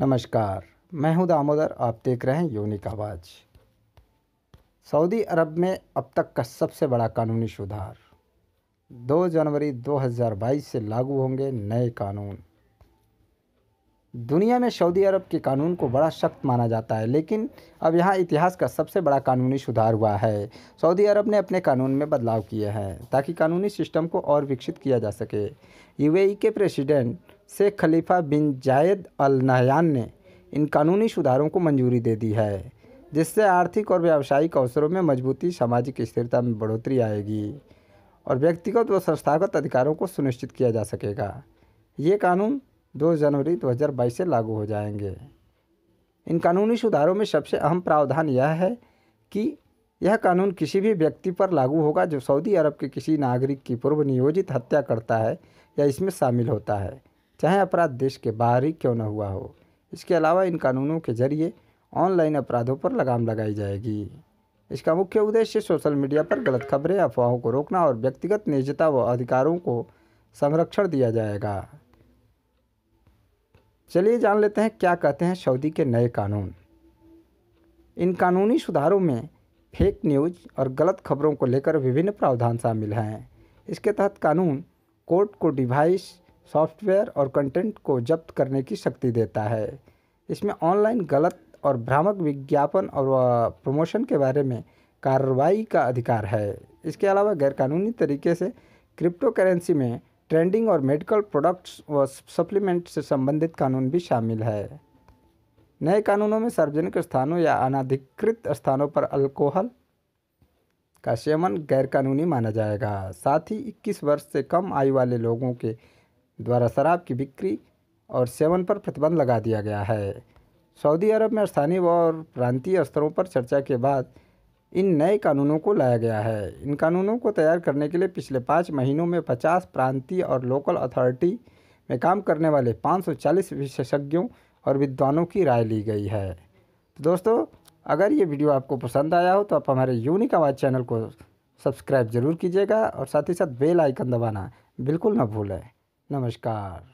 नमस्कार मैं हूं दामोदर आप देख रहे हैं यूनिक आवाज़ सऊदी अरब में अब तक का सबसे बड़ा कानूनी सुधार 2 जनवरी 2022 से लागू होंगे नए कानून दुनिया में सऊदी अरब के कानून को बड़ा सख्त माना जाता है लेकिन अब यहाँ इतिहास का सबसे बड़ा कानूनी सुधार हुआ है सऊदी अरब ने अपने कानून में बदलाव किए हैं ताकि कानूनी सिस्टम को और विकसित किया जा सके यूएई के प्रेसिडेंट शेख खलीफा बिन जायद अल नहयान ने इन कानूनी सुधारों को मंजूरी दे दी है जिससे आर्थिक और व्यावसायिक अवसरों में मजबूती सामाजिक स्थिरता में बढ़ोतरी आएगी और व्यक्तिगत व संस्थागत अधिकारों को सुनिश्चित किया जा सकेगा ये कानून 2 जनवरी 2022 से लागू हो जाएंगे इन कानूनी सुधारों में सबसे अहम प्रावधान यह है कि यह कानून किसी भी व्यक्ति पर लागू होगा जो सऊदी अरब के किसी नागरिक की पूर्व नियोजित हत्या करता है या इसमें शामिल होता है चाहे अपराध देश के बाहर ही क्यों न हुआ हो इसके अलावा इन कानूनों के जरिए ऑनलाइन अपराधों पर लगाम लगाई जाएगी इसका मुख्य उद्देश्य सोशल मीडिया पर गलत खबरें अफवाहों को रोकना और व्यक्तिगत निजता व अधिकारों को संरक्षण दिया जाएगा चलिए जान लेते हैं क्या कहते हैं सऊदी के नए कानून इन कानूनी सुधारों में फेक न्यूज और गलत खबरों को लेकर विभिन्न प्रावधान शामिल हैं इसके तहत कानून कोर्ट को डिवाइस सॉफ्टवेयर और कंटेंट को जब्त करने की शक्ति देता है इसमें ऑनलाइन गलत और भ्रामक विज्ञापन और प्रमोशन के बारे में कार्रवाई का अधिकार है इसके अलावा गैरकानूनी तरीके से क्रिप्टो करेंसी में ट्रेंडिंग और मेडिकल प्रोडक्ट्स व सप्लीमेंट से संबंधित कानून भी शामिल है नए कानूनों में सार्वजनिक स्थानों या अनाधिकृत स्थानों पर अल्कोहल का सेवन गैरकानूनी माना जाएगा साथ ही 21 वर्ष से कम आयु वाले लोगों के द्वारा शराब की बिक्री और सेवन पर प्रतिबंध लगा दिया गया है सऊदी अरब में स्थानीय और प्रांतीय स्तरों पर चर्चा के बाद इन नए कानूनों को लाया गया है इन कानूनों को तैयार करने के लिए पिछले पाँच महीनों में पचास प्रांतीय और लोकल अथॉरिटी में काम करने वाले 540 विशेषज्ञों और विद्वानों की राय ली गई है तो दोस्तों अगर ये वीडियो आपको पसंद आया हो तो आप हमारे यूनिक आवाज़ चैनल को सब्सक्राइब ज़रूर कीजिएगा और साथ ही साथ बेल आइकन दबाना बिल्कुल ना भूलें नमस्कार